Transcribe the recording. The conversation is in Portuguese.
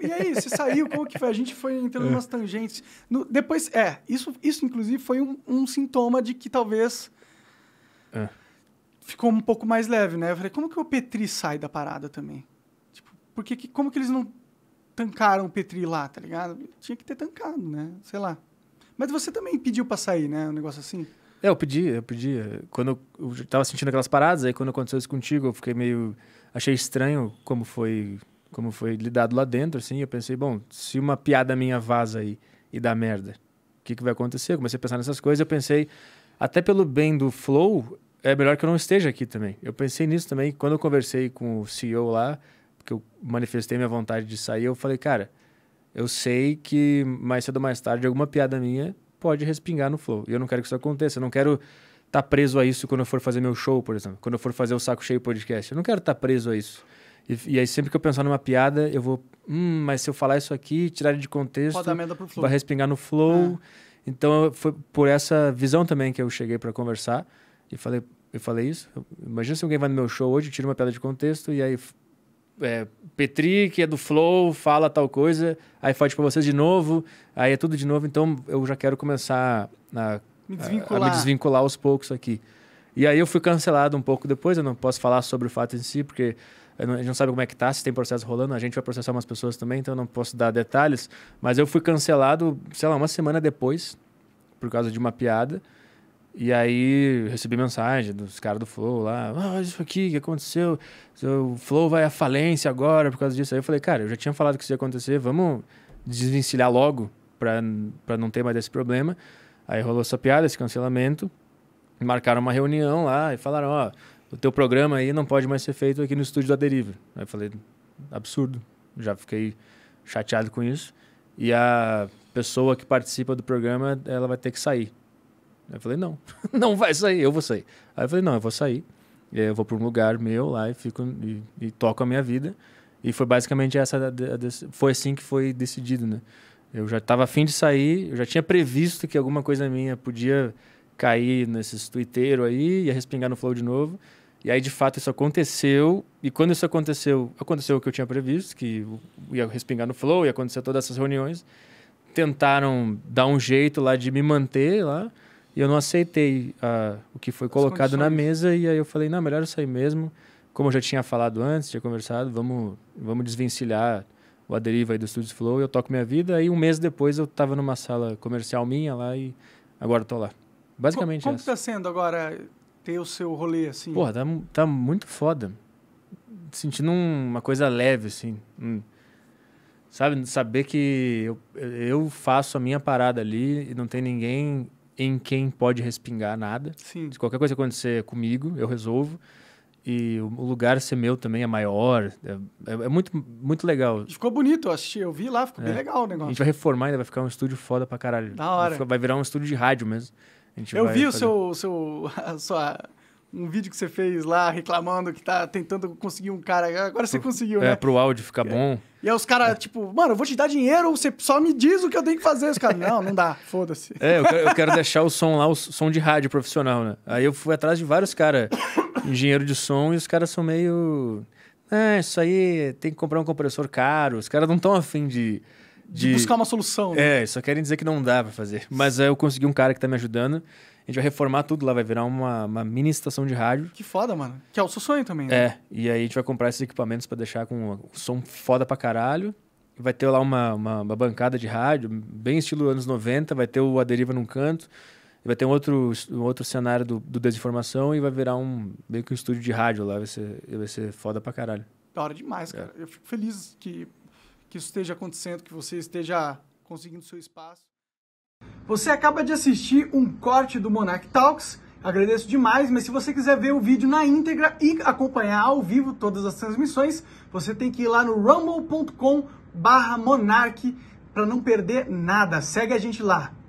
É, e aí, você saiu, como que foi? A gente foi entrando é. em umas tangentes. No, depois, é, isso, isso inclusive foi um, um sintoma de que talvez é. ficou um pouco mais leve, né? Eu falei, como que o Petri sai da parada também? Tipo, porque que, como que eles não tancaram o Petri lá, tá ligado? Tinha que ter tancado, né? Sei lá. Mas você também pediu pra sair, né? Um negócio assim. É, eu pedi, eu pedi. Quando eu, eu tava sentindo aquelas paradas, aí quando aconteceu isso contigo, eu fiquei meio. Achei estranho como foi como foi lidado lá dentro, assim, eu pensei, bom, se uma piada minha vaza aí e dá merda, o que, que vai acontecer? Eu comecei a pensar nessas coisas, eu pensei, até pelo bem do flow, é melhor que eu não esteja aqui também. Eu pensei nisso também, quando eu conversei com o CEO lá, que eu manifestei minha vontade de sair, eu falei, cara, eu sei que mais cedo ou mais tarde alguma piada minha pode respingar no flow. E eu não quero que isso aconteça. Eu não quero estar tá preso a isso quando eu for fazer meu show, por exemplo. Quando eu for fazer o Saco Cheio podcast. Eu não quero estar tá preso a isso. E, e, aí sempre que eu pensar numa piada, eu vou, hum, mas se eu falar isso aqui, tirar ele de contexto, vai respingar no flow. É. Então foi por essa visão também que eu cheguei para conversar e falei, eu falei isso. Imagina se alguém vai no meu show hoje, tira uma piada de contexto e aí é, Petri, que é do Flow, fala tal coisa, aí faz para vocês de novo, aí é tudo de novo, então eu já quero começar a me desvincular, a, a me desvincular aos poucos aqui. E aí eu fui cancelado um pouco depois, eu não posso falar sobre o fato em si, porque a gente não sabe como é que tá, se tem processo rolando, a gente vai processar umas pessoas também, então eu não posso dar detalhes, mas eu fui cancelado, sei lá, uma semana depois, por causa de uma piada. E aí recebi mensagem dos caras do Flow lá, ah, isso aqui, o que aconteceu? O Flow vai à falência agora por causa disso. Aí eu falei, cara, eu já tinha falado que isso ia acontecer, vamos desvencilhar logo para não ter mais esse problema. Aí rolou essa piada, esse cancelamento. Marcaram uma reunião lá e falaram, ó, oh, o teu programa aí não pode mais ser feito aqui no estúdio da Deriva. Aí eu falei, absurdo. Já fiquei chateado com isso. E a pessoa que participa do programa, ela vai ter que sair. Aí eu falei, não, não vai sair, eu vou sair. Aí eu falei, não, eu vou sair. eu vou para um lugar meu lá e, fico, e, e, toco a minha vida. E foi basicamente essa. foi assim que foi decidido, né? Eu já estava afim de sair, eu já tinha previsto que alguma coisa minha podia cair nesses tuiteiros aí, ia respingar no Flow de novo. E aí, de fato, isso aconteceu. E quando isso aconteceu, aconteceu o que eu tinha previsto, que ia respingar no flow, ia acontecer todas essas reuniões. Tentaram dar um jeito lá de me manter lá. E eu não aceitei uh, o que foi As colocado condições. na mesa. E aí eu falei, não, melhor eu sair mesmo. Como eu já tinha falado antes, tinha conversado, vamos, vamos desvencilhar o Aderiva aí do Studios Flow. Eu toco minha vida. E um mês depois eu estava numa sala comercial minha lá e agora estou lá. Basicamente Co como, como está sendo agora ter o seu rolê, assim. Porra, tá, tá muito foda. Sentindo uma coisa leve, assim. Hum. sabe, saber que eu, eu faço a minha parada ali e não tem ninguém em quem pode respingar nada. Sim. Se qualquer coisa acontecer comigo, eu resolvo. E o lugar ser meu também é maior. É, é, é muito, muito legal. Ficou bonito, eu assisti, eu vi lá, ficou é. bem legal o negócio. A gente vai reformar ainda, vai ficar um estúdio foda pra caralho. Da hora. Vai, ficar, vai virar um estúdio de rádio mesmo. Eu vi fazer... o seu, seu a sua, um vídeo que você fez lá reclamando que tá tentando conseguir um cara. Agora você Pro, conseguiu, é, né? É, pro áudio ficar bom. E aí os caras, é. tipo, mano, eu vou te dar dinheiro, você só me diz o que eu tenho que fazer. Os caras, não, não dá, foda-se. É, eu quero, eu quero, deixar o som lá, o som de rádio profissional, né? Aí eu fui atrás de vários caras, engenheiro de som, e os caras são meio. É, isso aí tem que comprar um compressor caro. Os caras não estão afim de de, de buscar uma solução. Né? É, só querem dizer que não dá para fazer. Mas aí eu consegui um cara que tá me ajudando. A gente vai reformar tudo lá, vai virar uma, uma mini estação de rádio. Que foda, mano. Que é o seu sonho também, né? É, e aí a gente vai comprar esses equipamentos para deixar com um som foda pra caralho. Vai ter lá uma, uma, uma, bancada de rádio, bem estilo anos 90, vai ter o A Deriva num canto, vai ter um outro, um outro cenário do, do Desinformação e vai virar um meio que um estúdio de rádio lá, vai ser, vai ser foda pra caralho. Da hora demais, é. cara. É. Eu fico feliz que que isso esteja acontecendo, que você esteja conseguindo seu espaço. Você acaba de assistir um corte do Monarch Talks. Agradeço demais, mas se você quiser ver o vídeo na íntegra e acompanhar ao vivo todas as transmissões, você tem que ir lá no rumble.com/monarch para não perder nada. Segue a gente lá.